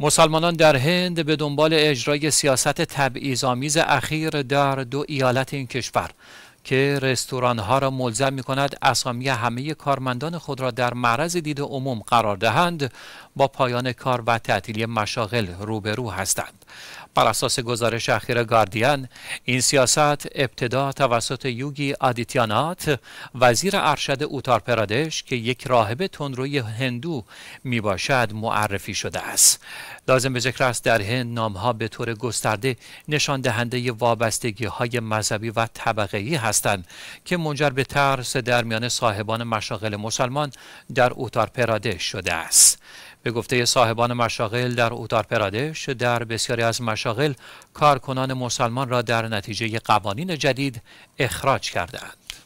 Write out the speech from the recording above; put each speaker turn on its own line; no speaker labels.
مسلمانان در هند به دنبال اجرای سیاست تبعیض‌آمیز اخیر در دو ایالت این کشور که رستوران ها را ملزم می کند اسامی همه کارمندان خود را در معرض دید عموم قرار دهند با پایان کار و تعطیلی مشاغل روبرو هستند بر اساس گزارش اخیر گاردین این سیاست ابتدا توسط یوگی آدیتیانات وزیر ارشد اوتار پرادش که یک راهب تندروی هندو می باشد معرفی شده است لازم به ذکر است در هند نامها به طور گسترده نشان دهنده وابستگی های مذهبی و طبقه ای که منجر به ترس در میان صاحبان مشاغل مسلمان در اوتار پرادش شده است به گفته صاحبان مشاغل در اوتار پرادش در بسیاری از مشاغل کارکنان مسلمان را در نتیجه قوانین جدید اخراج کردند